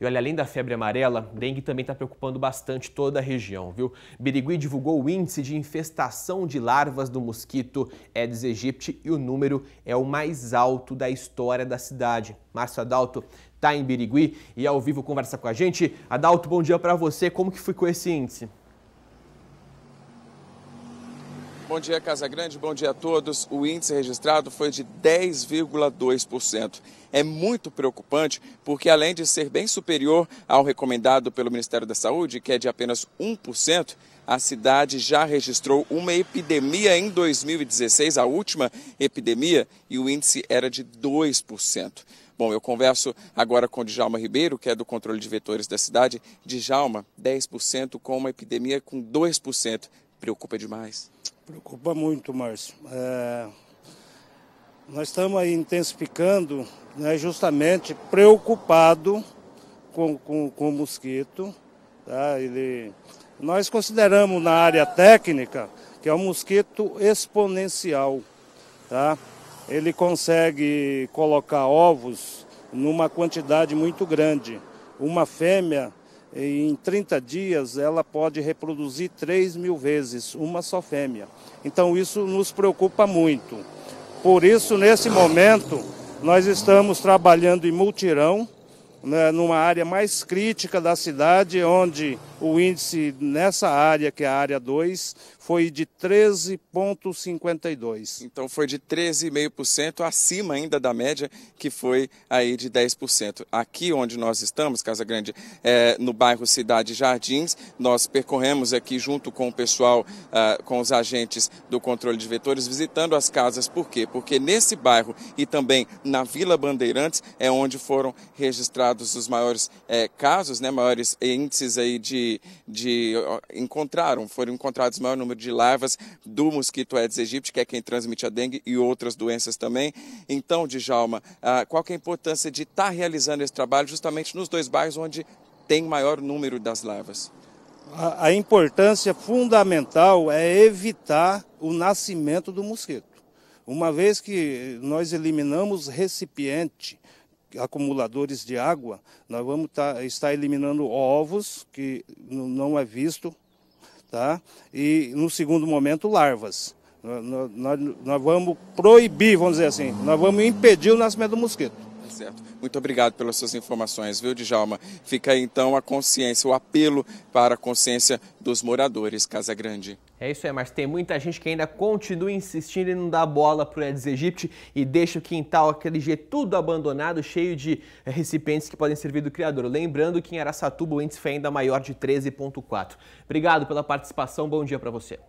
E olha, além da febre amarela, dengue também está preocupando bastante toda a região, viu? Birigui divulgou o índice de infestação de larvas do mosquito Aedes aegypti e o número é o mais alto da história da cidade. Márcio Adalto está em Birigui e ao vivo conversa com a gente. Adalto, bom dia para você. Como que ficou esse índice? Bom dia, Casa Grande, bom dia a todos. O índice registrado foi de 10,2%. É muito preocupante porque, além de ser bem superior ao recomendado pelo Ministério da Saúde, que é de apenas 1%, a cidade já registrou uma epidemia em 2016, a última epidemia, e o índice era de 2%. Bom, eu converso agora com Djalma Ribeiro, que é do controle de vetores da cidade. Djalma, 10% com uma epidemia com 2%. Preocupa demais. Preocupa muito, Márcio. É... Nós estamos aí intensificando, né, justamente preocupado com, com, com o mosquito. Tá? Ele... Nós consideramos na área técnica que é um mosquito exponencial. Tá? Ele consegue colocar ovos numa quantidade muito grande. Uma fêmea em 30 dias ela pode reproduzir 3 mil vezes uma só fêmea. Então isso nos preocupa muito. Por isso, nesse momento, nós estamos trabalhando em multirão, né, numa área mais crítica da cidade, onde o índice nessa área, que é a área 2, foi de 13,52. Então foi de 13,5% acima ainda da média, que foi aí de 10%. Aqui onde nós estamos, Casa Grande, é, no bairro Cidade Jardins, nós percorremos aqui junto com o pessoal, ah, com os agentes do controle de vetores, visitando as casas. Por quê? Porque nesse bairro e também na Vila Bandeirantes é onde foram registrados os maiores é, casos, né, maiores índices aí de de, encontraram, foram encontrados o maior número de larvas do mosquito Aedes aegypti, que é quem transmite a dengue e outras doenças também. Então, Djalma, ah, qual é a importância de estar tá realizando esse trabalho justamente nos dois bairros onde tem maior número das larvas? A, a importância fundamental é evitar o nascimento do mosquito. Uma vez que nós eliminamos recipiente acumuladores de água, nós vamos tá, estar eliminando ovos, que não é visto, tá? e no segundo momento, larvas. Nós, nós, nós vamos proibir, vamos dizer assim, nós vamos impedir o nascimento do mosquito certo. Muito obrigado pelas suas informações, viu, Djalma? Fica aí então a consciência, o apelo para a consciência dos moradores Casa Grande. É isso aí, mas tem muita gente que ainda continua insistindo em não dar bola para o Aedes aegypti e deixa o quintal aquele jeito tudo abandonado, cheio de recipientes que podem servir do criador. Lembrando que em Araçatuba o índice foi ainda maior de 13,4. Obrigado pela participação, bom dia para você.